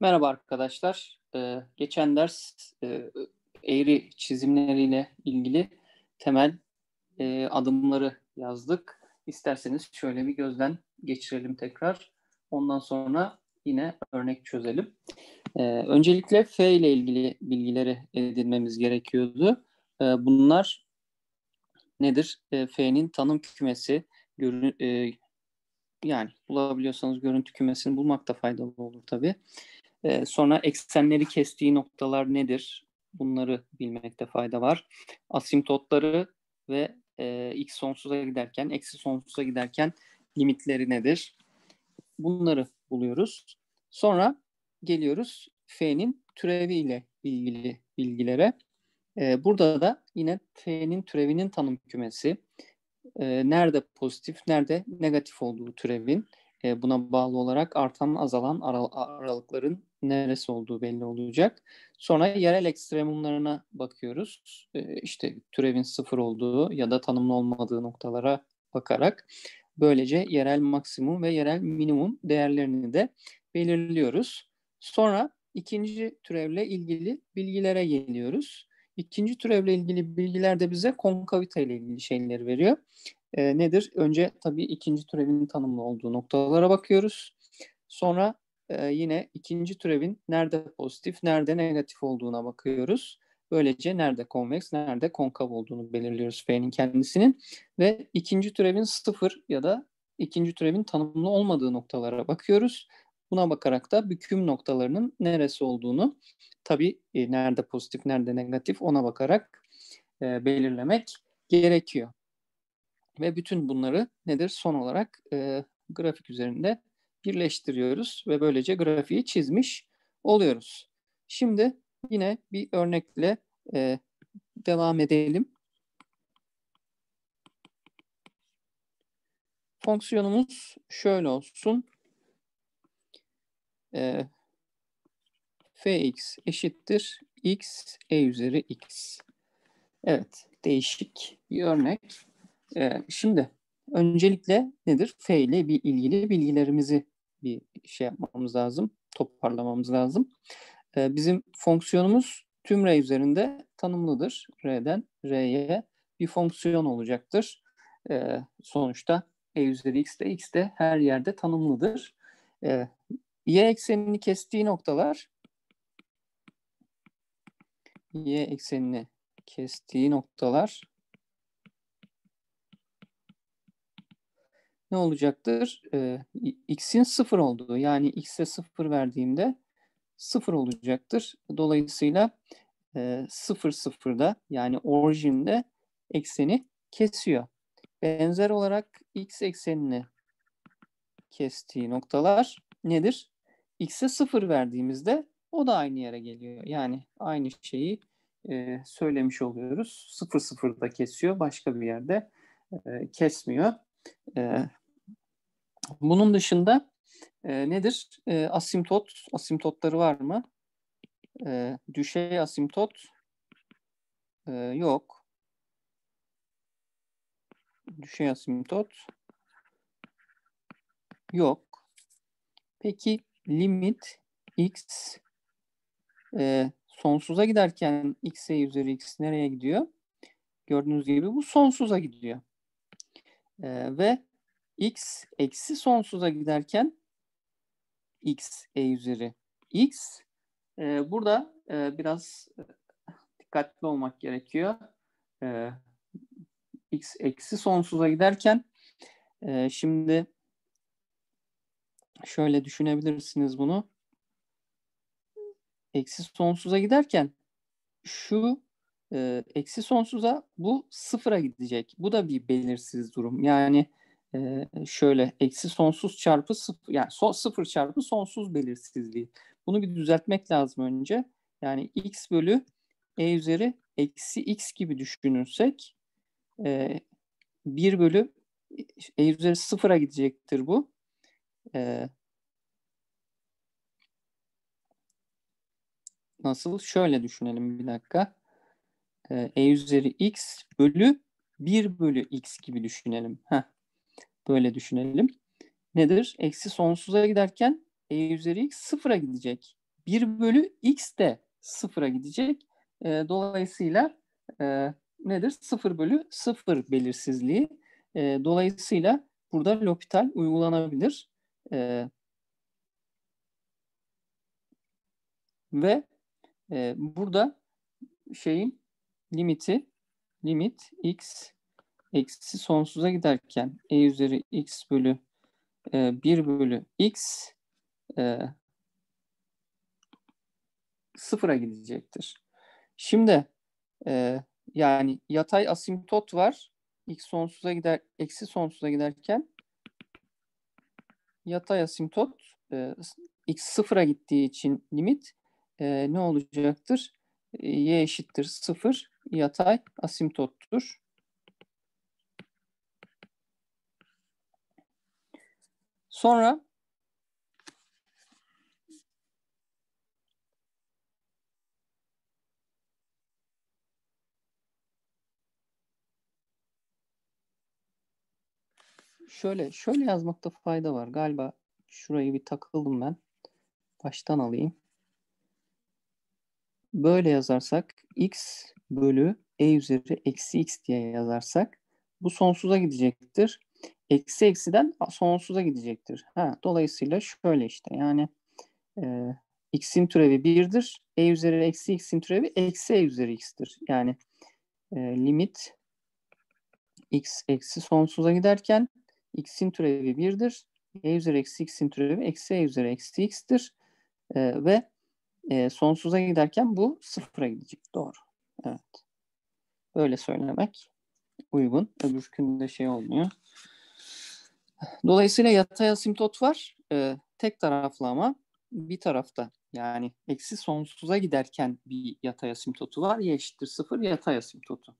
Merhaba arkadaşlar. Ee, geçen ders e, eğri çizimleriyle ilgili temel e, adımları yazdık. İsterseniz şöyle bir gözden geçirelim tekrar. Ondan sonra yine örnek çözelim. Ee, öncelikle F ile ilgili bilgileri edinmemiz gerekiyordu. Ee, bunlar nedir? Ee, F'nin tanım kümesi, görü, e, yani bulabiliyorsanız görüntü kümesini bulmak da faydalı olur tabii. Ee, sonra eksenleri kestiği noktalar nedir? Bunları bilmekte fayda var. Asimtotları ve e, x sonsuza giderken, eksi sonsuza giderken limitleri nedir? Bunları buluyoruz. Sonra geliyoruz f'nin türeviyle ilgili bilgilere. E, burada da yine f'nin türevinin tanım kümesi, e, nerede pozitif, nerede negatif olduğu türevin e, buna bağlı olarak artan azalan aral aralıkların neresi olduğu belli olacak. Sonra yerel ekstremumlarına bakıyoruz. E, işte türevin sıfır olduğu ya da tanımlı olmadığı noktalara bakarak böylece yerel maksimum ve yerel minimum değerlerini de belirliyoruz. Sonra ikinci türevle ilgili bilgilere geliyoruz. İkinci türevle ilgili bilgiler de bize konkavite ile ilgili şeyleri veriyor e, nedir? Önce tabii ikinci türevin tanımlı olduğu noktalara bakıyoruz. Sonra e, yine ikinci türevin nerede pozitif, nerede negatif olduğuna bakıyoruz. Böylece nerede konveks, nerede konkav olduğunu belirliyoruz F'nin kendisinin. Ve ikinci türevin sıfır ya da ikinci türevin tanımlı olmadığı noktalara bakıyoruz. Buna bakarak da büküm noktalarının neresi olduğunu tabii e, nerede pozitif, nerede negatif ona bakarak e, belirlemek gerekiyor. Ve bütün bunları nedir? Son olarak e, grafik üzerinde birleştiriyoruz ve böylece grafiği çizmiş oluyoruz. Şimdi yine bir örnekle e, devam edelim. Fonksiyonumuz şöyle olsun. E, fx eşittir x e üzeri x. Evet, değişik bir örnek. Ee, şimdi öncelikle nedir? F ile bir ilgili bilgilerimizi bir şey yapmamız lazım, toparlamamız lazım. Ee, bizim fonksiyonumuz tüm R üzerinde tanımlıdır. R'den R'ye bir fonksiyon olacaktır. Ee, sonuçta E üzeri X de X de her yerde tanımlıdır. Ee, y eksenini kestiği noktalar y eksenini kestiği noktalar ne olacaktır? E, x'in sıfır olduğu yani x'e sıfır verdiğimde sıfır olacaktır. Dolayısıyla e, sıfır sıfırda yani orijinde ekseni kesiyor. Benzer olarak x eksenini kestiği noktalar nedir? X'e sıfır verdiğimizde o da aynı yere geliyor. Yani aynı şeyi e, söylemiş oluyoruz. Sıfır sıfırda kesiyor. Başka bir yerde e, kesmiyor. Ee, bunun dışında e, nedir? E, asimtot, asimtotları var mı? E, düşey asimtot e, yok. Düşey asimtot yok. Peki limit x e, sonsuza giderken x'e üzeri x nereye gidiyor? Gördüğünüz gibi bu sonsuza gidiyor. E, ve x eksi sonsuza giderken x e üzeri x. E, burada e, biraz e, dikkatli olmak gerekiyor. E, x eksi sonsuza giderken e, şimdi şöyle düşünebilirsiniz bunu. Eksi sonsuza giderken şu e, eksi sonsuza bu sıfıra gidecek. Bu da bir belirsiz durum. Yani e, şöyle eksi sonsuz çarpı sıfır yani so, sıfır çarpı sonsuz belirsizliği. Bunu bir düzeltmek lazım önce. Yani x bölü e üzeri eksi x gibi düşünürsek e, 1 bölü e üzeri sıfıra gidecektir bu. E, nasıl? Şöyle düşünelim bir dakika. E, e, üzeri x bölü 1 bölü x gibi düşünelim. Heh, böyle düşünelim. Nedir? Eksi sonsuza giderken e üzeri x sıfıra gidecek. 1 bölü x de sıfıra gidecek. E, dolayısıyla e, nedir? 0 bölü 0 belirsizliği. E, dolayısıyla burada L'Hopital uygulanabilir. E, ve e, burada şeyin limiti limit x eksi sonsuza giderken e üzeri x bölü e, 1 bölü x e, sıfıra gidecektir. Şimdi e, yani yatay asimtot var. X sonsuza gider, eksi sonsuza giderken yatay asimtot e, x sıfıra gittiği için limit e, ne olacaktır? E, y eşittir sıfır yatay asimtottur. Sonra şöyle şöyle yazmakta fayda var. Galiba şurayı bir takıldım ben. Baştan alayım. Böyle yazarsak x bölü e üzeri eksi x diye yazarsak bu sonsuza gidecektir. Eksi eksiden sonsuza gidecektir. Ha, dolayısıyla şöyle işte yani e, x'in türevi 1'dir. e üzeri eksi x'in türevi eksi e üzeri x'tir. Yani e, limit x eksi sonsuza giderken x'in türevi 1'dir. e üzeri eksi x'in türevi eksi e üzeri eksi x'tir. E, ve e, sonsuza giderken bu sıfıra gidecek. Doğru. Evet. Böyle söylemek uygun. Öbür günde şey olmuyor. Dolayısıyla yatay asimtot var. Ee, tek taraflı ama bir tarafta yani eksi sonsuza giderken bir yatay asimtotu var. Y eşittir sıfır yatay asimtotu.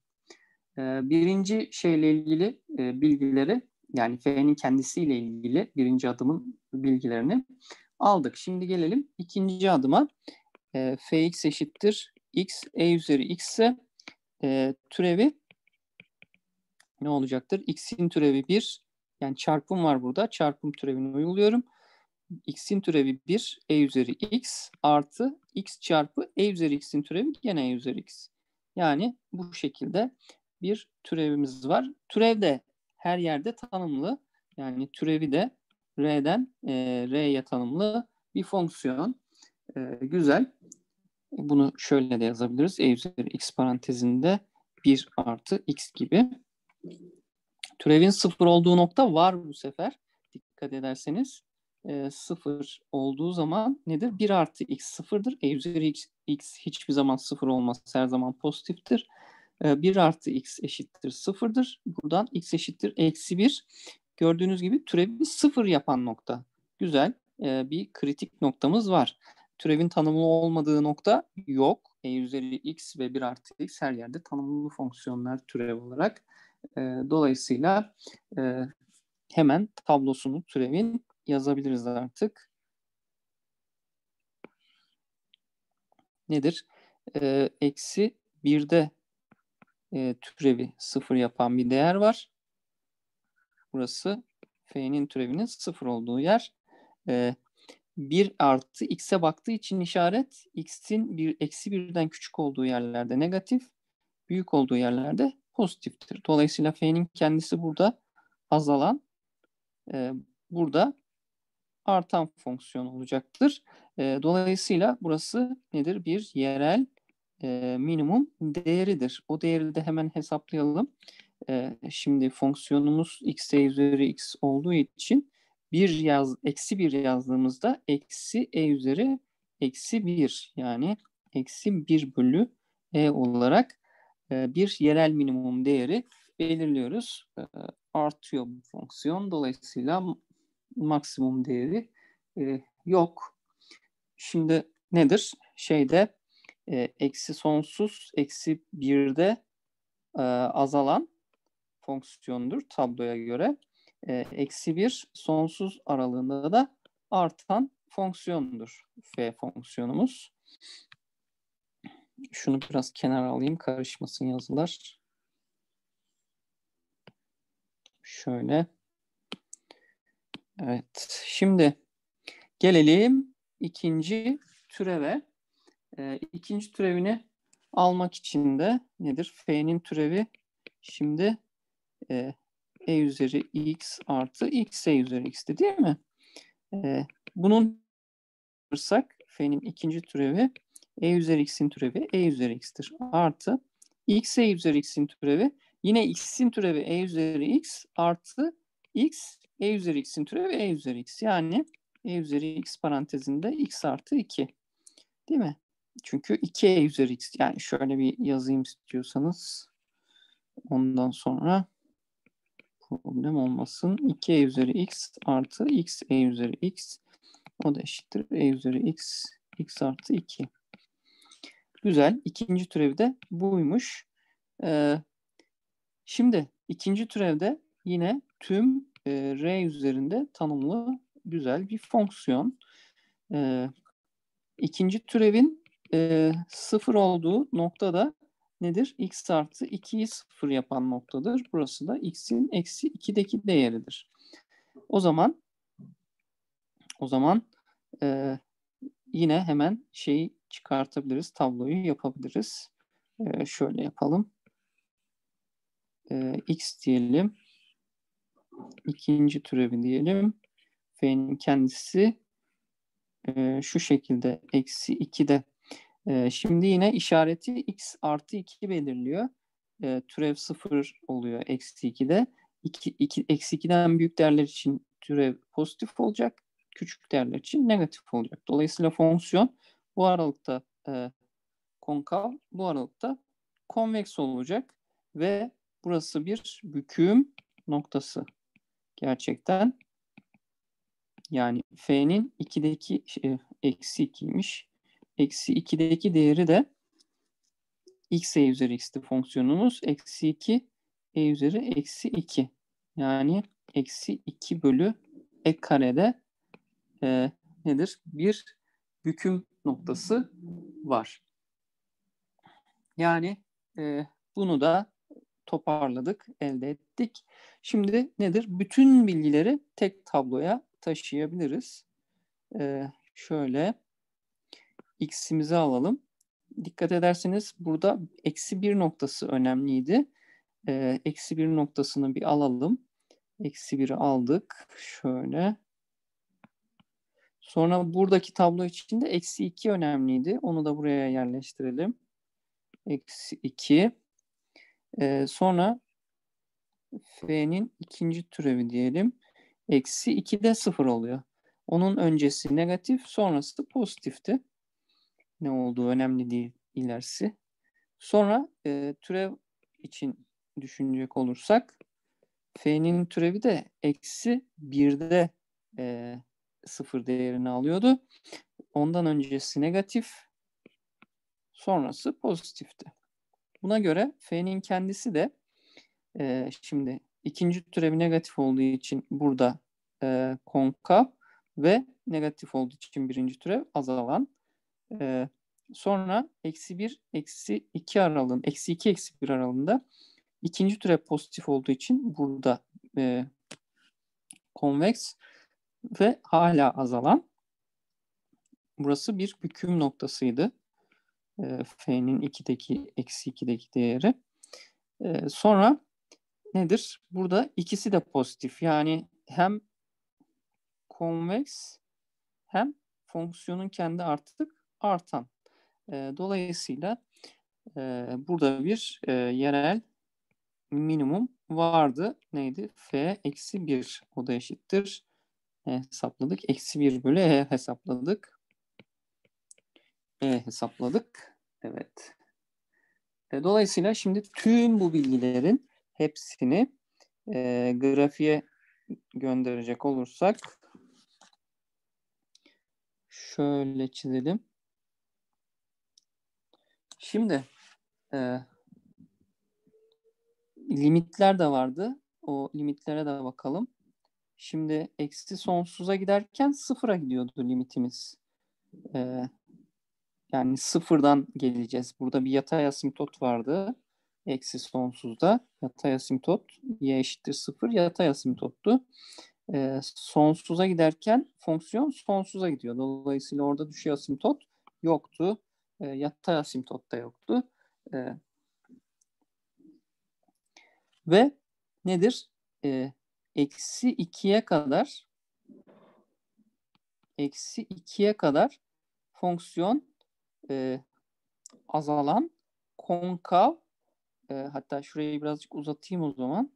Ee, birinci şeyle ilgili e, bilgileri yani F'nin kendisiyle ilgili birinci adımın bilgilerini aldık. Şimdi gelelim ikinci adıma. E, Fx eşittir x e üzeri x ise e, türevi ne olacaktır? x'in türevi 1 yani çarpım var burada. Çarpım türevini uyguluyorum. x'in türevi 1 e üzeri x artı x çarpı e üzeri x'in türevi gene e üzeri x. Yani bu şekilde bir türevimiz var. Türev de her yerde tanımlı. Yani türevi de r'den e, r'ye tanımlı bir fonksiyon. E, güzel. Bunu şöyle de yazabiliriz. E üzeri x parantezinde 1 artı x gibi. Türevin sıfır olduğu nokta var bu sefer. Dikkat ederseniz e, sıfır olduğu zaman nedir? 1 artı x sıfırdır. E üzeri x, x hiçbir zaman sıfır olmaz. Her zaman pozitiftir. E, 1 artı x eşittir sıfırdır. Buradan x eşittir eksi 1. Gördüğünüz gibi türevi sıfır yapan nokta. Güzel e, bir kritik noktamız var türevin tanımlı olmadığı nokta yok. E üzeri x ve 1 artı x her yerde tanımlı fonksiyonlar türev olarak. E, dolayısıyla e, hemen tablosunu türevin yazabiliriz artık. Nedir? E, eksi 1'de e, türevi 0 yapan bir değer var. Burası f'nin türevinin 0 olduğu yer. E, 1 artı x'e baktığı için işaret x'in bir eksi birden küçük olduğu yerlerde negatif, büyük olduğu yerlerde pozitiftir. Dolayısıyla f'nin kendisi burada azalan, e, burada artan fonksiyon olacaktır. E, dolayısıyla burası nedir? Bir yerel e, minimum değeridir. O değeri de hemen hesaplayalım. E, şimdi fonksiyonumuz x üzeri x olduğu için bir yaz, eksi bir yazdığımızda eksi e üzeri eksi bir yani eksi bir bölü e olarak e, bir yerel minimum değeri belirliyoruz. E, artıyor bu fonksiyon. Dolayısıyla maksimum değeri e, yok. Şimdi nedir? Şeyde e, eksi sonsuz, eksi birde e, azalan fonksiyondur tabloya göre. E, eksi 1 sonsuz aralığında da artan fonksiyondur f fonksiyonumuz. Şunu biraz kenara alayım karışmasın yazılar. Şöyle. Evet şimdi gelelim ikinci türeve. E, ikinci türevini almak için de nedir? F'nin türevi şimdi e, e üzeri x artı x e üzeri x'ti değil mi? E, bunun alırsak f'nin ikinci türevi e üzeri x'in türevi e üzeri x'tir. Artı x e üzeri x'in türevi yine x'in türevi e üzeri x artı x e üzeri x'in türevi e üzeri x. Yani e üzeri x parantezinde x artı 2. Değil mi? Çünkü 2 e üzeri x. Yani şöyle bir yazayım istiyorsanız. Ondan sonra problem olmasın. 2e üzeri x artı x e üzeri x. O da eşittir e üzeri x, x artı 2. Güzel. İkinci türev de buymuş. Ee, şimdi ikinci türevde yine tüm e, r üzerinde tanımlı güzel bir fonksiyon. Ee, ikinci türevin e, sıfır olduğu noktada nedir? x artı 2'yi sıfır yapan noktadır. Burası da x'in eksi 2'deki değeridir. O zaman o zaman e, yine hemen şeyi çıkartabiliriz. Tabloyu yapabiliriz. E, şöyle yapalım. E, x diyelim. ikinci türevi diyelim. F'nin kendisi e, şu şekilde eksi 2'de e, şimdi yine işareti x artı 2 belirliyor. E, türev 0 oluyor eksi 2'de. 2, eksi 2'den büyük değerler için türev pozitif olacak. Küçük değerler için negatif olacak. Dolayısıyla fonksiyon bu aralıkta e, konkav, bu aralıkta konveks olacak. Ve burası bir büküm noktası. Gerçekten yani f'nin 2'deki e, eksi 2'ymiş. Eksi 2'deki değeri de x e üzeri x'ti fonksiyonumuz. Eksi 2 e üzeri eksi 2. Yani eksi 2 bölü e karede e, nedir? Bir hüküm noktası var. Yani e, bunu da toparladık, elde ettik. Şimdi nedir? Bütün bilgileri tek tabloya taşıyabiliriz. E, şöyle x'imizi alalım. Dikkat ederseniz burada eksi bir noktası önemliydi. Ee, eksi bir noktasını bir alalım. Eksi biri aldık. Şöyle. Sonra buradaki tablo için de eksi iki önemliydi. Onu da buraya yerleştirelim. Eksi iki. Ee, sonra f'nin ikinci türevi diyelim. Eksi iki de sıfır oluyor. Onun öncesi negatif, sonrası pozitifti. Ne olduğu önemli değil ilerisi. Sonra e, türev için düşünecek olursak f'nin türevi de eksi 1'de e, sıfır değerini alıyordu. Ondan öncesi negatif, sonrası pozitifti. Buna göre f'nin kendisi de e, şimdi ikinci türevi negatif olduğu için burada e, konkav ve negatif olduğu için birinci türev azalan. E, sonra eksi 1, eksi 2 aralığın eksi 2, eksi 1 aralığında ikinci türe pozitif olduğu için burada e, konveks ve hala azalan. Burası bir büküm noktasıydı. E, F'nin 2'deki, eksi 2'deki değeri. E, sonra nedir? Burada ikisi de pozitif. Yani hem konveks hem fonksiyonun kendi artık artan. E, dolayısıyla e, burada bir e, yerel minimum vardı. Neydi? F eksi 1 o da eşittir. E hesapladık. Eksi 1 bölü E hesapladık. E hesapladık. Evet. E, dolayısıyla şimdi tüm bu bilgilerin hepsini e, grafiğe gönderecek olursak şöyle çizelim. Şimdi e, limitler de vardı. O limitlere de bakalım. Şimdi eksi sonsuza giderken sıfıra gidiyordu limitimiz. E, yani sıfırdan geleceğiz. Burada bir yatay asimtot vardı. Eksi sonsuzda yatay asimtot y eşittir sıfır yatay asimtottu. E, sonsuza giderken fonksiyon sonsuza gidiyor. Dolayısıyla orada düşey asimtot yoktu e, yatay asimtotta yoktu. E, ve nedir? E, eksi 2'ye kadar eksi 2'ye kadar fonksiyon e, azalan konkav e, hatta şurayı birazcık uzatayım o zaman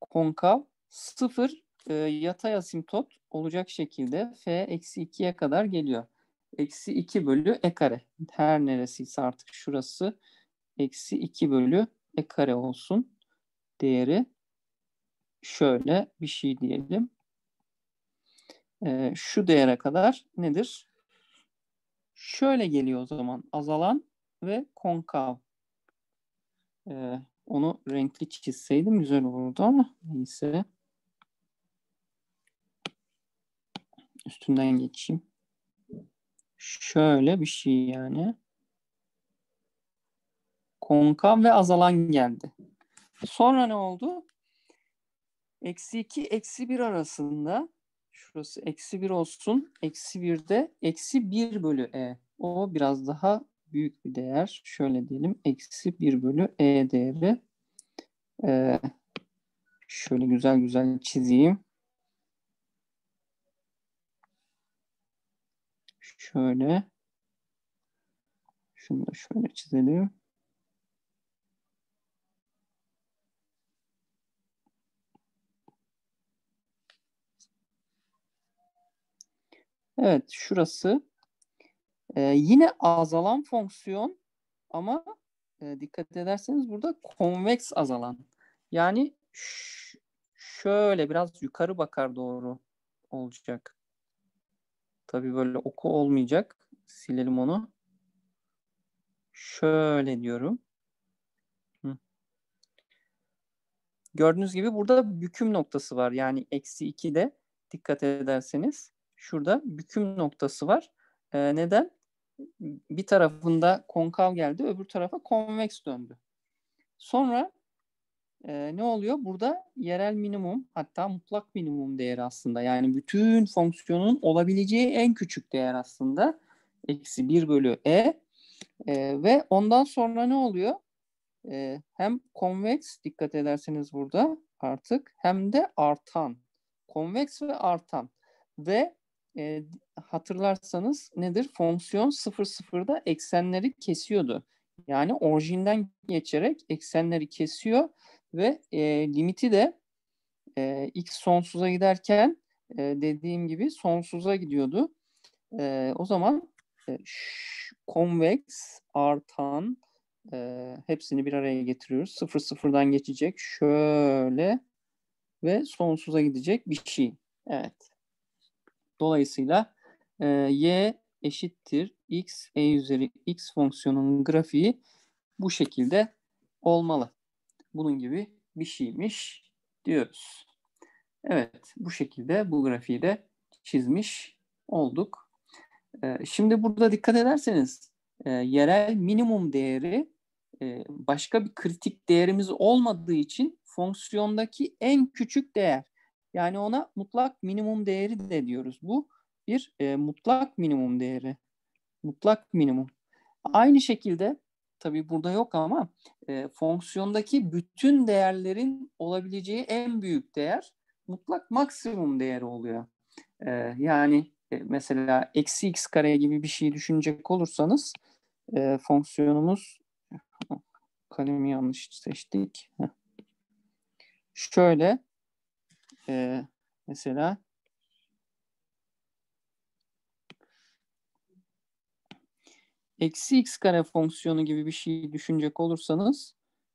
konkav sıfır e, yatay asimtot olacak şekilde f eksi 2'ye kadar geliyor eksi 2 bölü e kare. Her neresiyse artık şurası eksi 2 bölü e kare olsun. Değeri şöyle bir şey diyelim. Ee, şu değere kadar nedir? Şöyle geliyor o zaman azalan ve konkav. Ee, onu renkli çizseydim güzel olurdu ama neyse. Üstünden geçeyim. Şöyle bir şey yani. Konkav ve azalan geldi. Sonra ne oldu? Eksi 2, eksi 1 arasında şurası eksi 1 olsun. Eksi 1'de eksi 1 bölü e. O biraz daha büyük bir değer. Şöyle diyelim. Eksi 1 bölü e değeri. Ee, şöyle güzel güzel çizeyim. Şöyle. Şunu da şöyle çizelim. Evet şurası. Ee, yine azalan fonksiyon ama e, dikkat ederseniz burada konveks azalan. Yani şöyle biraz yukarı bakar doğru olacak. Tabii böyle oku olmayacak. Silelim onu. Şöyle diyorum. Gördüğünüz gibi burada büküm noktası var. Yani eksi 2'de dikkat ederseniz şurada büküm noktası var. Ee, neden? Bir tarafında konkav geldi, öbür tarafa konveks döndü. Sonra e, ne oluyor? Burada yerel minimum hatta mutlak minimum değeri aslında. Yani bütün fonksiyonun olabileceği en küçük değer aslında. Eksi 1 bölü e. e ve ondan sonra ne oluyor? E, hem konveks dikkat ederseniz burada artık hem de artan. Konveks ve artan. Ve e, hatırlarsanız nedir? Fonksiyon 0,0'da eksenleri kesiyordu. Yani orijinden geçerek eksenleri kesiyor ve e, limiti de e, x sonsuza giderken e, dediğim gibi sonsuza gidiyordu. E, o zaman e, konveks artan e, hepsini bir araya getiriyoruz. Sıfır sıfırdan geçecek şöyle ve sonsuza gidecek bir şey. Evet. Dolayısıyla e, y eşittir x e üzeri x fonksiyonunun grafiği bu şekilde olmalı bunun gibi bir şeymiş diyoruz. Evet bu şekilde bu grafiği de çizmiş olduk. Ee, şimdi burada dikkat ederseniz e, yerel minimum değeri e, başka bir kritik değerimiz olmadığı için fonksiyondaki en küçük değer. Yani ona mutlak minimum değeri de diyoruz. Bu bir e, mutlak minimum değeri. Mutlak minimum. Aynı şekilde tabii burada yok ama e, fonksiyondaki bütün değerlerin olabileceği en büyük değer mutlak maksimum değeri oluyor. E, yani e, mesela eksi x kare gibi bir şey düşünecek olursanız e, fonksiyonumuz kalemi yanlış seçtik. Şöyle e, mesela eksi x kare fonksiyonu gibi bir şey düşünecek olursanız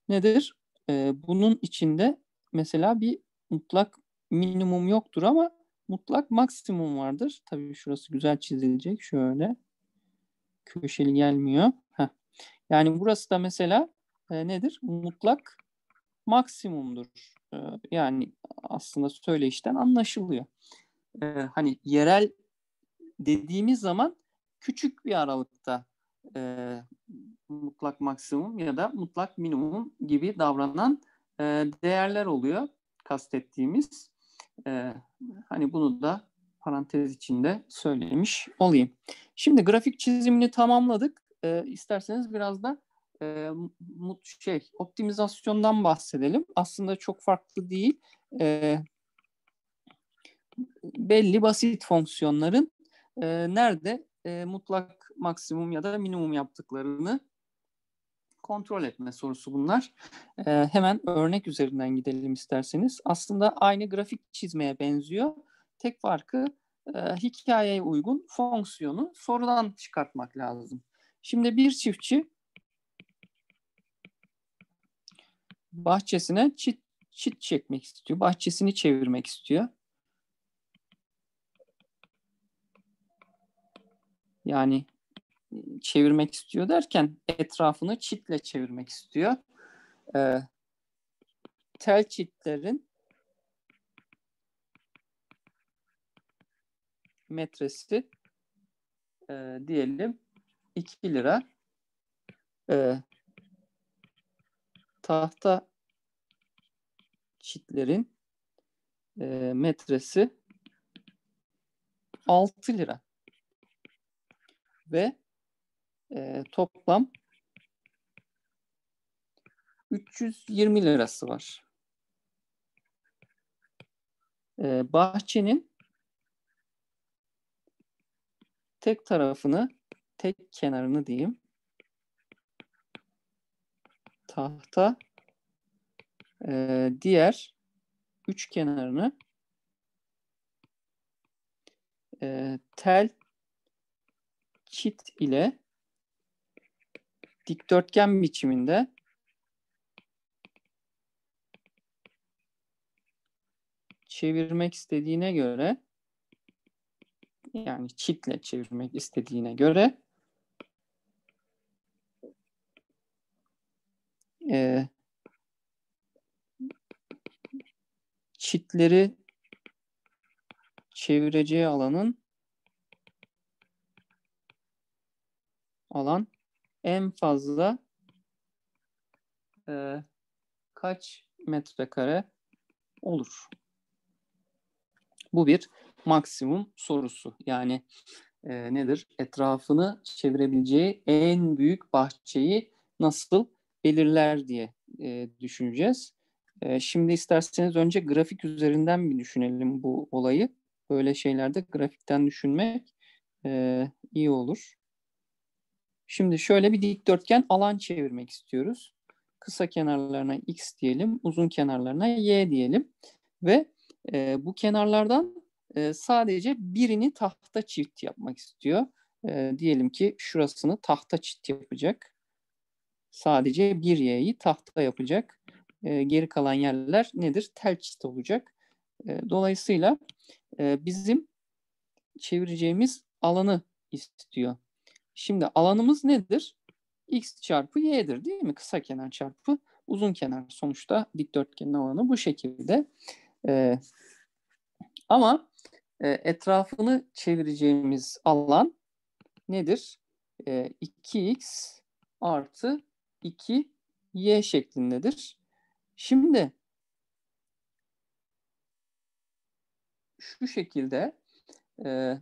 nedir? Ee, bunun içinde mesela bir mutlak minimum yoktur ama mutlak maksimum vardır. Tabii şurası güzel çizilecek şöyle. Köşeli gelmiyor. Heh. Yani burası da mesela e, nedir? Mutlak maksimumdur. E, yani aslında söyleyişten anlaşılıyor. E, hani yerel dediğimiz zaman küçük bir aralıkta e, mutlak maksimum ya da mutlak minimum gibi davranan e, değerler oluyor kastettiğimiz. E, hani bunu da parantez içinde söylemiş olayım. Şimdi grafik çizimini tamamladık. E, isterseniz biraz da e, mut şey optimizasyondan bahsedelim. Aslında çok farklı değil. E, belli basit fonksiyonların e, nerede e, mutlak maksimum ya da minimum yaptıklarını kontrol etme sorusu bunlar. E, hemen örnek üzerinden gidelim isterseniz. Aslında aynı grafik çizmeye benziyor. Tek farkı e, hikayeye uygun fonksiyonu sorudan çıkartmak lazım. Şimdi bir çiftçi bahçesine çit, çit çekmek istiyor. Bahçesini çevirmek istiyor. Yani çevirmek istiyor derken etrafını çitle çevirmek istiyor. E, tel çitlerin metresi e, diyelim 2 lira. E, tahta çitlerin e, metresi 6 lira. Ve e, toplam 320 lirası var. E, bahçenin tek tarafını, tek kenarını diyeyim. Tahta e, diğer üç kenarını e, tel çit ile dikdörtgen biçiminde çevirmek istediğine göre yani çitle çevirmek istediğine göre e, çitleri çevireceği alanın alan en fazla e, kaç metrekare olur? Bu bir maksimum sorusu. Yani e, nedir? Etrafını çevirebileceği en büyük bahçeyi nasıl belirler diye e, düşüneceğiz. E, şimdi isterseniz önce grafik üzerinden bir düşünelim bu olayı. Böyle şeylerde grafikten düşünmek e, iyi olur. Şimdi şöyle bir dikdörtgen alan çevirmek istiyoruz. Kısa kenarlarına x diyelim, uzun kenarlarına y diyelim. Ve e, bu kenarlardan e, sadece birini tahta çift yapmak istiyor. E, diyelim ki şurasını tahta çift yapacak. Sadece bir y'yi tahta yapacak. E, geri kalan yerler nedir? Tel çift olacak. E, dolayısıyla e, bizim çevireceğimiz alanı istiyor. Şimdi alanımız nedir? X çarpı Y'dir değil mi? Kısa kenar çarpı uzun kenar sonuçta dikdörtgenin alanı bu şekilde. Ee, ama e, etrafını çevireceğimiz alan nedir? E, ee, 2x artı 2y şeklindedir. Şimdi şu şekilde e,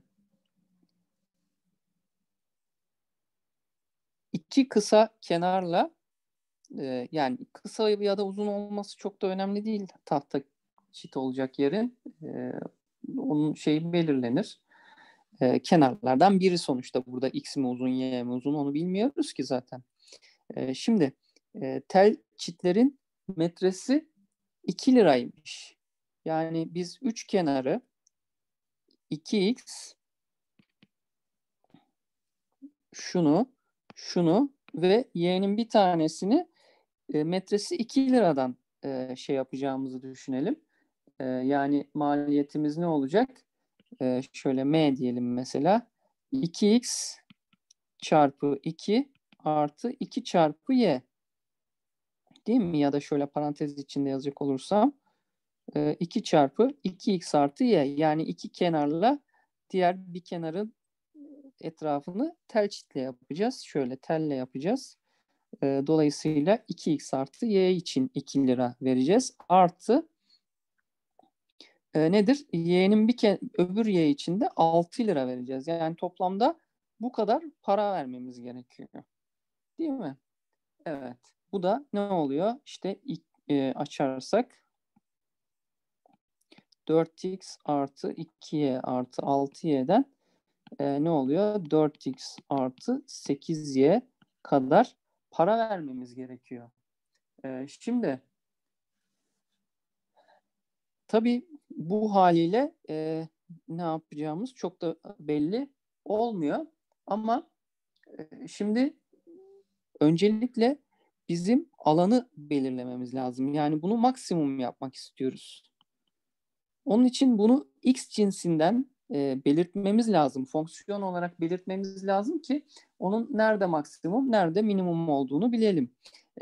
iki kısa kenarla e, yani kısa ya da uzun olması çok da önemli değil tahta çit olacak yeri. E, onun şeyi belirlenir. E, kenarlardan biri sonuçta burada x mi uzun y mi uzun onu bilmiyoruz ki zaten. E, şimdi e, tel çitlerin metresi 2 liraymış. Yani biz 3 kenarı 2x şunu şunu ve y'nin bir tanesini e, metresi 2 liradan e, şey yapacağımızı düşünelim. E, yani maliyetimiz ne olacak? E, şöyle m diyelim mesela. 2x çarpı 2 artı 2 çarpı y. Değil mi? Ya da şöyle parantez içinde yazacak olursam 2 e, çarpı 2x artı y. Yani iki kenarla diğer bir kenarın etrafını tel çitle yapacağız. Şöyle telle yapacağız. Ee, dolayısıyla 2x artı y için 2 lira vereceğiz. Artı e, nedir? Y'nin bir ke öbür y için de 6 lira vereceğiz. Yani toplamda bu kadar para vermemiz gerekiyor. Değil mi? Evet. Bu da ne oluyor? İşte e, açarsak 4x artı 2y artı 6y'den e, ne oluyor? 4x artı 8y kadar para vermemiz gerekiyor. E, şimdi tabii bu haliyle e, ne yapacağımız çok da belli olmuyor. Ama e, şimdi öncelikle bizim alanı belirlememiz lazım. Yani bunu maksimum yapmak istiyoruz. Onun için bunu x cinsinden e, belirtmemiz lazım. Fonksiyon olarak belirtmemiz lazım ki onun nerede maksimum, nerede minimum olduğunu bilelim.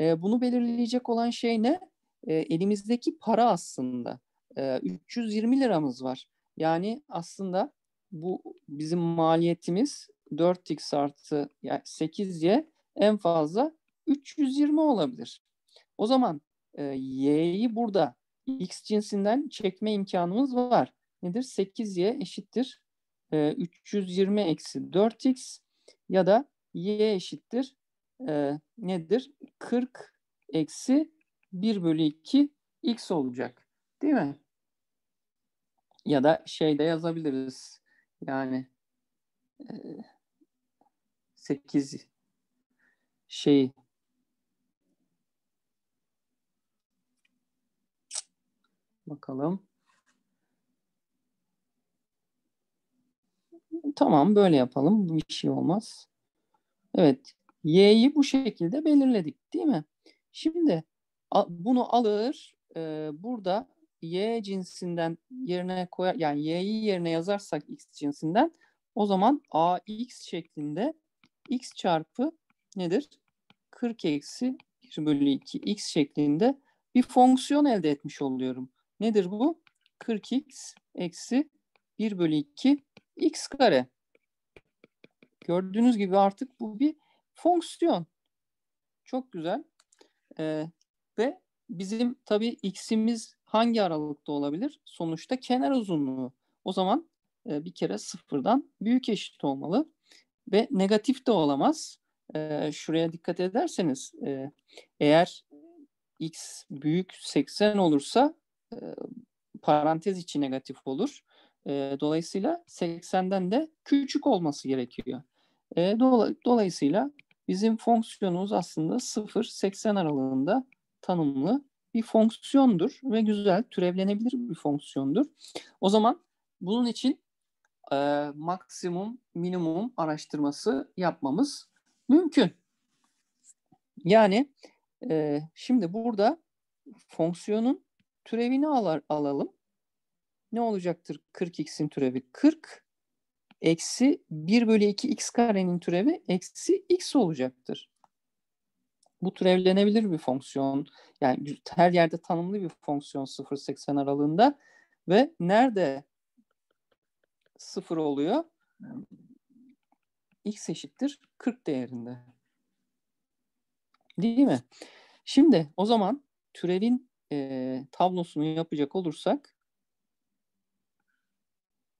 E, bunu belirleyecek olan şey ne? E, elimizdeki para aslında. E, 320 liramız var. Yani aslında bu bizim maliyetimiz 4x artı yani 8y en fazla 320 olabilir. O zaman e, y'yi burada x cinsinden çekme imkanımız var nedir? 8y eşittir e, 320 eksi 4x ya da y eşittir e, nedir? 40 eksi 1 bölü 2 x olacak. Değil mi? Ya da şeyde yazabiliriz. Yani e, 8 şey bakalım Tamam böyle yapalım. Bir şey olmaz. Evet. Y'yi bu şekilde belirledik değil mi? Şimdi bunu alır e, burada Y cinsinden yerine koyar yani Y'yi yerine yazarsak X cinsinden o zaman AX şeklinde X çarpı nedir? 40 eksi 1 bölü 2 X şeklinde bir fonksiyon elde etmiş oluyorum. Nedir bu? 40X eksi 1 bölü 2 x kare. Gördüğünüz gibi artık bu bir fonksiyon. Çok güzel. Ee, ve bizim tabii x'imiz hangi aralıkta olabilir? Sonuçta kenar uzunluğu. O zaman e, bir kere sıfırdan büyük eşit olmalı. Ve negatif de olamaz. E, şuraya dikkat ederseniz e, eğer x büyük 80 olursa e, parantez içi negatif olur. E, dolayısıyla 80'den de küçük olması gerekiyor. E, dola, dolayısıyla bizim fonksiyonumuz aslında 0-80 aralığında tanımlı bir fonksiyondur ve güzel türevlenebilir bir fonksiyondur. O zaman bunun için e, maksimum minimum araştırması yapmamız mümkün. Yani e, şimdi burada fonksiyonun türevini alar, alalım ne olacaktır 40x'in türevi? 40 eksi 1 bölü 2 x karenin türevi eksi x olacaktır. Bu türevlenebilir bir fonksiyon. Yani her yerde tanımlı bir fonksiyon 0-80 aralığında. Ve nerede 0 oluyor? x eşittir 40 değerinde. Değil mi? Şimdi o zaman türevin e, tablosunu yapacak olursak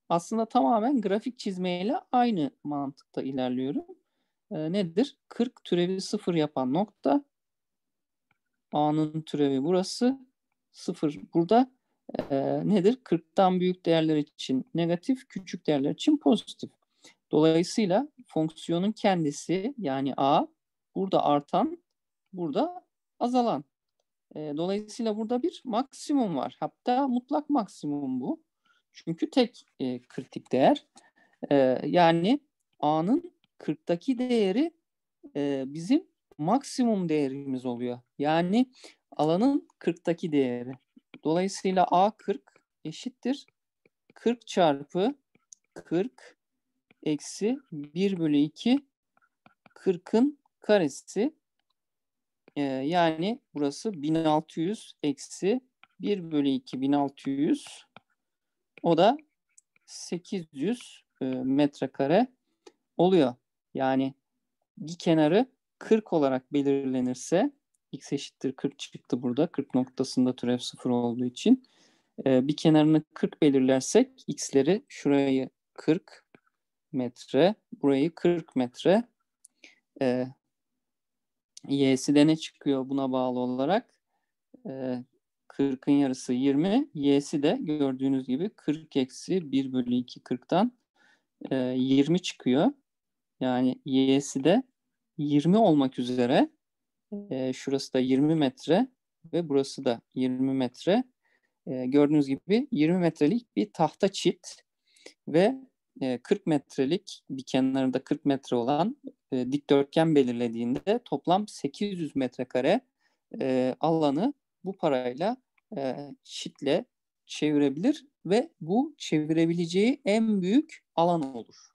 aslında tamamen grafik çizmeyle aynı mantıkta ilerliyorum. E, nedir? 40 türevi 0 yapan nokta. A'nın türevi burası. 0 burada. E, nedir? 40'tan büyük değerler için negatif, küçük değerler için pozitif. Dolayısıyla fonksiyonun kendisi yani A burada artan, burada azalan. E, dolayısıyla burada bir maksimum var. Hatta mutlak maksimum bu. Çünkü tek e, kritik değer. E, yani A'nın 40'taki değeri e, bizim maksimum değerimiz oluyor. Yani alanın 40'taki değeri. Dolayısıyla A 40 eşittir. 40 çarpı 40 eksi 1 bölü 2 40'ın karesi e, yani burası 1600 eksi 1 bölü 2 1600 o da 800 e, metrekare oluyor. Yani bir kenarı 40 olarak belirlenirse x eşittir 40 çıktı burada. 40 noktasında türev 0 olduğu için. E, bir kenarını 40 belirlersek x'leri şurayı 40 metre, burayı 40 metre. E, y'si de ne çıkıyor buna bağlı olarak? 40'ın yarısı 20. Y'si de gördüğünüz gibi 40 eksi 1 bölü 2 40'tan e, 20 çıkıyor. Yani y'si de 20 olmak üzere. E, şurası da 20 metre ve burası da 20 metre. E, gördüğünüz gibi 20 metrelik bir tahta çit ve e, 40 metrelik bir kenarında 40 metre olan e, dikdörtgen belirlediğinde toplam 800 metrekare e, alanı bu parayla e, kitle çevirebilir ve bu çevirebileceği en büyük alan olur.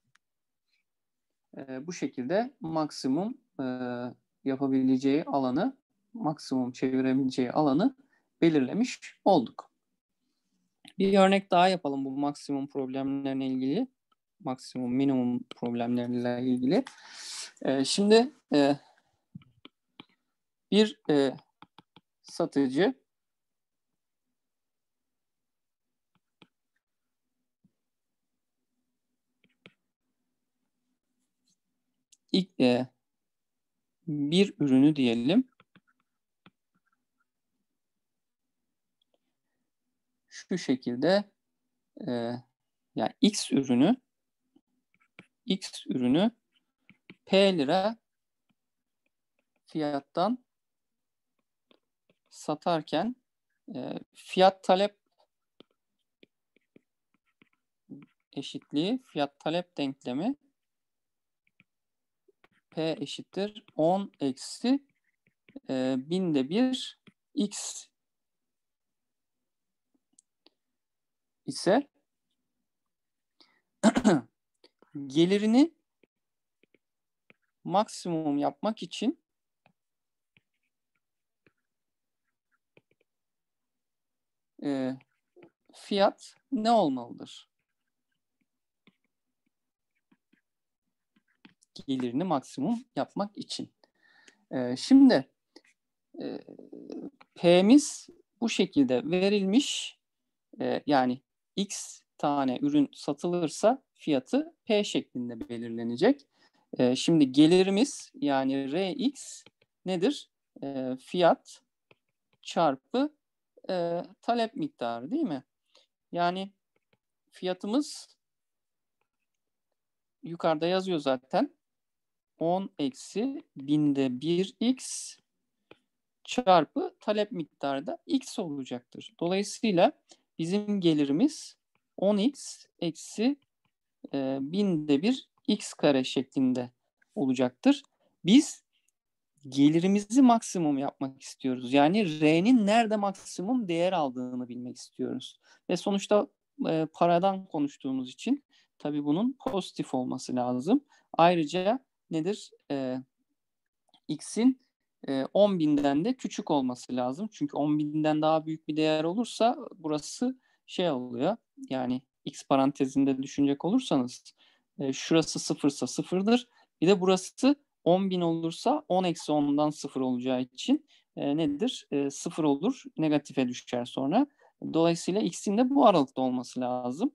E, bu şekilde maksimum e, yapabileceği alanı, maksimum çevirebileceği alanı belirlemiş olduk. Bir örnek daha yapalım bu maksimum problemlerine ilgili. Maksimum, minimum problemlerle ilgili. E, şimdi e, bir e, satıcı ilk e, bir ürünü diyelim. Şu şekilde e, yani x ürünü x ürünü p lira fiyattan satarken e, fiyat talep eşitliği, fiyat talep denklemi P eşittir 10 eksi e, binde bir x ise gelirini maksimum yapmak için e, fiyat ne olmalıdır? gelirini maksimum yapmak için. Ee, şimdi e, P'miz bu şekilde verilmiş ee, yani X tane ürün satılırsa fiyatı P şeklinde belirlenecek. Ee, şimdi gelirimiz yani Rx nedir? fiyat çarpı e, talep miktarı değil mi? Yani fiyatımız yukarıda yazıyor zaten. 10 eksi binde 1 x çarpı talep miktarı da x olacaktır. Dolayısıyla bizim gelirimiz 10x eksi e, binde 1 x kare şeklinde olacaktır. Biz gelirimizi maksimum yapmak istiyoruz. Yani R'nin nerede maksimum değer aldığını bilmek istiyoruz. Ve sonuçta e, paradan konuştuğumuz için tabii bunun pozitif olması lazım. Ayrıca nedir? E, X'in e, binden de küçük olması lazım. Çünkü 10 binden daha büyük bir değer olursa burası şey oluyor. Yani X parantezinde düşünecek olursanız e, şurası sıfırsa sıfırdır. Bir de burası 10 bin olursa 10 eksi 10'dan sıfır olacağı için e, nedir? E, sıfır olur. Negatife düşer sonra. Dolayısıyla x'in de bu aralıkta olması lazım.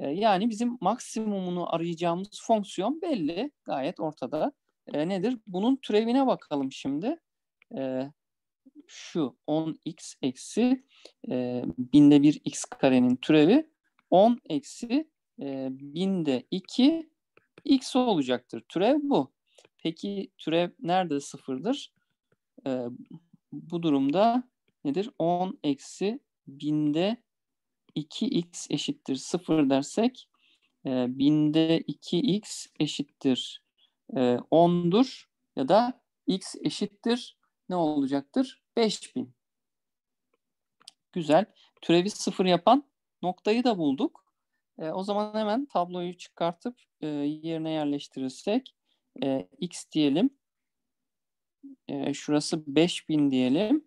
Ee, yani bizim maksimumunu arayacağımız fonksiyon belli. Gayet ortada. E, nedir? Bunun türevine bakalım şimdi. E, şu 10x eksi e, binde bir x karenin türevi 10 eksi e, binde 2 x olacaktır. Türev bu. Peki türev nerede sıfırdır? E, bu durumda nedir? 10 eksi binde 2x eşittir 0 dersek e, binde 2x eşittir e, 10'dur ya da x eşittir ne olacaktır? 5000. Güzel. Türevi 0 yapan noktayı da bulduk. E, o zaman hemen tabloyu çıkartıp e, yerine yerleştirirsek e, x diyelim. E, şurası 5000 diyelim.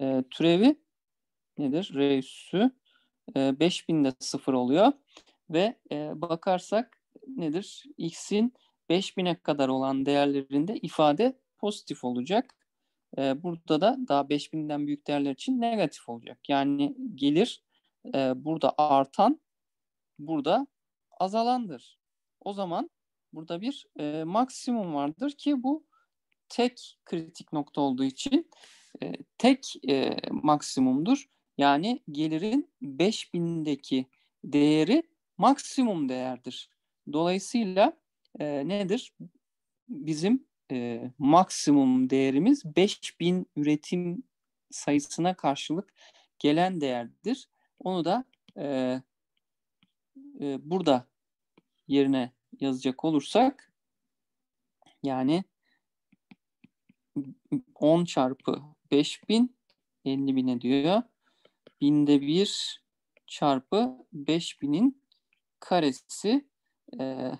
E, türevi nedir? R üssü e, 5000'de 0 oluyor ve e, bakarsak nedir? X'in 5000'e kadar olan değerlerinde ifade pozitif olacak. E, burada da daha 5000'den büyük değerler için negatif olacak. Yani gelir e, burada artan, burada azalandır. O zaman burada bir e, maksimum vardır ki bu tek kritik nokta olduğu için e, tek e, maksimumdur. Yani gelirin 5000'deki değeri maksimum değerdir. Dolayısıyla e, nedir? Bizim e, maksimum değerimiz 5000 üretim sayısına karşılık gelen değerdir. Onu da e, e, burada yerine yazacak olursak yani 10 çarpı 5000 50 bine diyor binde bir çarpı 5000'in karesi e,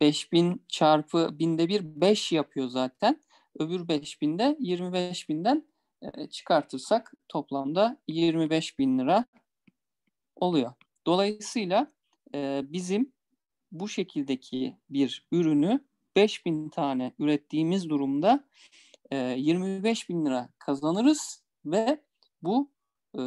5000 çarpı binde bir 5 yapıyor zaten. Öbür 5000'de 25.000'den e, çıkartırsak toplamda 25.000 lira oluyor. Dolayısıyla e, bizim bu şekildeki bir ürünü 5000 tane ürettiğimiz durumda e, 25 bin lira kazanırız ve bu e,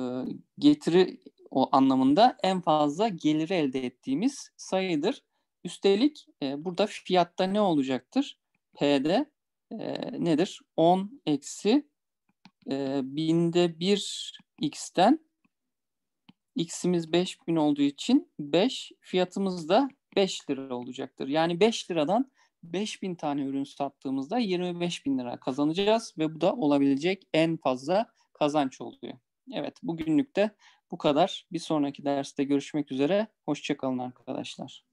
getiri o anlamında en fazla geliri elde ettiğimiz sayıdır. Üstelik e, burada fiyatta ne olacaktır? P'de e, nedir? 10 eksi e, binde 1 x'ten x'imiz 5000 olduğu için 5 fiyatımız da 5 lira olacaktır. Yani 5 liradan 5000 tane ürün sattığımızda 25 bin lira kazanacağız ve bu da olabilecek en fazla kazanç oluyor. Evet bugünlük de bu kadar. Bir sonraki derste görüşmek üzere. Hoşçakalın arkadaşlar.